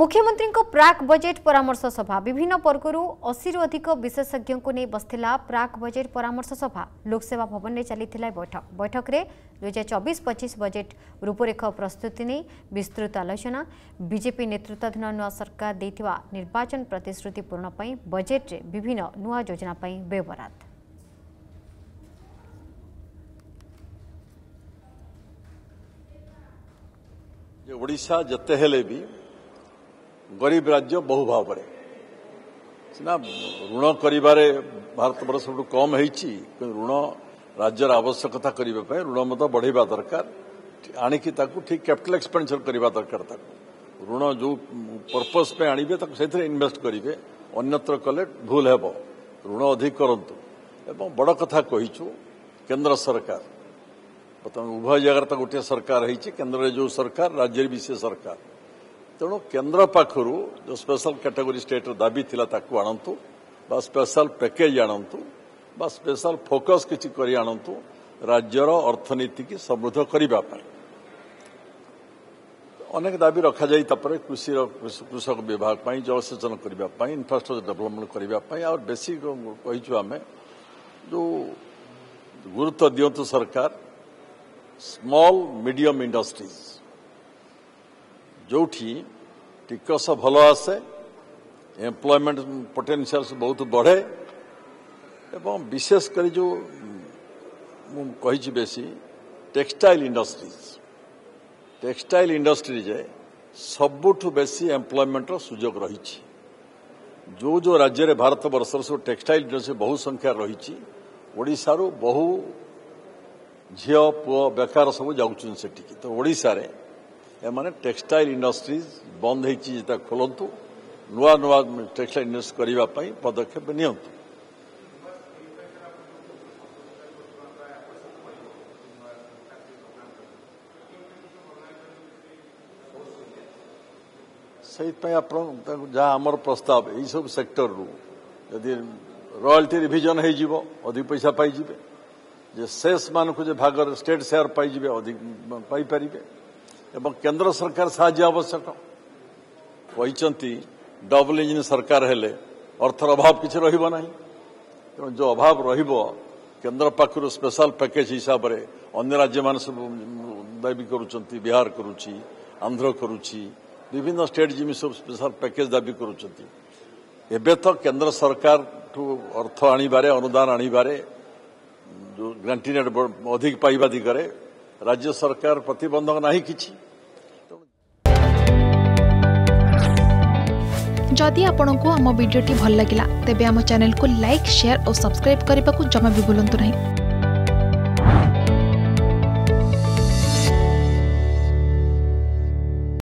ମୁଖ୍ୟମନ୍ତ୍ରୀଙ୍କ ପ୍ରାକ୍ ବଜେଟ୍ ପରାମର୍ଶ ସଭା ବିଭିନ୍ନ ବର୍ଗରୁ ଅଶୀରୁ ଅଧିକ ବିଶେଷଜ୍ଞଙ୍କୁ ନେଇ ବସିଥିଲା ପ୍ରାକ୍ ବଜେଟ୍ ପରାମର୍ଶ ସଭା ଲୋକସେବା ଭବନରେ ଚାଲିଥିଲା ବୈଠକ ବୈଠକରେ ଦୁଇହଜାର ଚବିଶ ପଚିଶ ବଜେଟ୍ ରୂପରେଖ ପ୍ରସ୍ତୁତି ନେଇ ବିସ୍ତୃତ ଆଲୋଚନା ବିଜେପି ନେତୃତ୍ୱାଧୀନ ନୂଆ ସରକାର ଦେଇଥିବା ନିର୍ବାଚନ ପ୍ରତିଶ୍ରୁତି ପୂରଣ ପାଇଁ ବଜେଟ୍ରେ ବିଭିନ୍ନ ନୂଆ ଯୋଜନା ପାଇଁ ବ୍ୟୟବରାଦ ଓଡ଼ିଶା ଯେତେ ହେଲେ ବି ଗରିବ ରାଜ୍ୟ ବହୁ ଭାବରେ ସିନା ଋଣ କରିବାରେ ଭାରତବର୍ଷ ସବୁଠୁ କମ୍ ହେଇଛି କିନ୍ତୁ ଋଣ ରାଜ୍ୟର ଆବଶ୍ୟକତା କରିବା ପାଇଁ ଋଣ ମଧ୍ୟ ବଢ଼ାଇବା ଦରକାର ଆଣିକି ତାକୁ ଠିକ୍ କ୍ୟାପିଟାଲ ଏକ୍ସପେଣ୍ଡିଚର କରିବା ଦରକାର ତାକୁ ଋଣ ଯେଉଁ ପର୍ପସ୍ ପାଇଁ ଆଣିବେ ତାକୁ ସେଇଥିରେ ଇନଭେଷ୍ଟ କରିବେ ଅନ୍ୟତ୍ର କଲେ ଭୁଲ ହେବ ଋଣ ଅଧିକ କରନ୍ତୁ ଏବଂ ବଡ଼ କଥା କହିଛୁ କେନ୍ଦ୍ର ସରକାର ବର୍ତ୍ତମାନ ଉଭୟ ଜାଗାରେ ତ ଗୋଟିଏ ସରକାର ହୋଇଛି କେନ୍ଦ୍ରରେ ଯେଉଁ ସରକାର ରାଜ୍ୟରେ ବି ସେ ସରକାର ତେଣୁ କେନ୍ଦ୍ର ପାଖରୁ ଯେଉଁ ସ୍ପେଶାଲ କ୍ୟାଟାଗୋରୀ ଷ୍ଟେଟ୍ର ଦାବି ଥିଲା ତାକୁ ଆଣନ୍ତୁ ବା ସ୍ପେଶାଲ ପ୍ୟାକେଜ୍ ଆଣନ୍ତୁ ବା ସ୍ପେଶାଲ ଫୋକସ୍ କିଛି କରି ଆଣନ୍ତୁ ରାଜ୍ୟର ଅର୍ଥନୀତିକୁ ସମୃଦ୍ଧ କରିବା ପାଇଁ ଅନେକ ଦାବି ରଖାଯାଇ ତାପରେ କୃଷିର କୃଷକ ବିଭାଗ ପାଇଁ ଜଳସେଚନ କରିବା ପାଇଁ ଇନ୍ଫ୍ରାଷ୍ଟ୍ରକ୍ଚର ଡେଭଲପମେଣ୍ଟ କରିବା ପାଇଁ ଆଉ ବେଶୀ କହିଛୁ ଆମେ ଯେଉଁ ଗୁରୁତ୍ୱ ଦିଅନ୍ତୁ ସରକାର ସ୍ମଲ୍ ମିଡିୟମ୍ ଇଣ୍ଡଷ୍ଟ୍ରିଜ୍ ଯେଉଁଠି ଟିକସ ଭଲ ଆସେ ଏମ୍ପ୍ଲୟମେଣ୍ଟ ପଟେନ୍ସିଆଲ ବହୁତ ବଢ଼େ ଏବଂ ବିଶେଷ କରି ଯେଉଁ ମୁଁ କହିଛି ବେଶୀ ଟେକ୍ସଟାଇଲ ଇଣ୍ଡଷ୍ଟ୍ରିଜ୍ ଟେକ୍ସଟାଇଲ ଇଣ୍ଡଷ୍ଟ୍ରିରେ ସବୁଠୁ ବେଶୀ ଏମ୍ପ୍ଲୟମେଣ୍ଟର ସୁଯୋଗ ରହିଛି ଯେଉଁ ଯେଉଁ ରାଜ୍ୟରେ ଭାରତବର୍ଷର ସବୁ ଟେକ୍ସଟାଇଲ୍ ଇଣ୍ଡଷ୍ଟ୍ରି ବହୁ ସଂଖ୍ୟା ରହିଛି ଓଡ଼ିଶାରୁ ବହୁ ଝିଅ ପୁଅ ବେକାର ସବୁ ଯାଉଛନ୍ତି ସେଠିକି ତ ଓଡ଼ିଶାରେ एमाने टेक्सटाइल इंडस्ट्रीज बंद होता खोलत नुआ नुआ टेक्सटाइल इंडस्ट्री करने पदक्षेप नि से आमर प्रस्ताव यही सब सेक्टर रु यदि रयाल्टी रिविजन अधिक पैसा पाइबे शेष मानक भाग स्टेट सेयार पाइबे अधिक पाई केन्द्र सरकार सावश्यक डबल इंजिन सरकार हेले अर्थर अभाव कि रही जो अभाव रेन्द्र पाखु स्पेशल पैकेज हिसाब से अगर राज्य मान सब दावी करहार कर आंध्र विभिन्न स्टेट सब स्पेशल पैकेज दावी कर केन्द्र सरकार ठू अर्थ आणवे अनुदान आनबारे ग्रांटीनेट अधिक पाइबा दिगरे ରାଜ୍ୟ ସରକାର ପ୍ରତିବନ୍ଧକ ନାହିଁ କିଛି ଯଦି ଆପଣଙ୍କୁ ଆମ ଭିଡ଼ିଓଟି ଭଲ ଲାଗିଲା ତେବେ ଆମ ଚ୍ୟାନେଲକୁ ଲାଇକ୍ ସେୟାର ଓ ସବସ୍କ୍ରାଇବ୍ କରିବାକୁ ଜମା ବି ଭୁଲନ୍ତୁ ନାହିଁ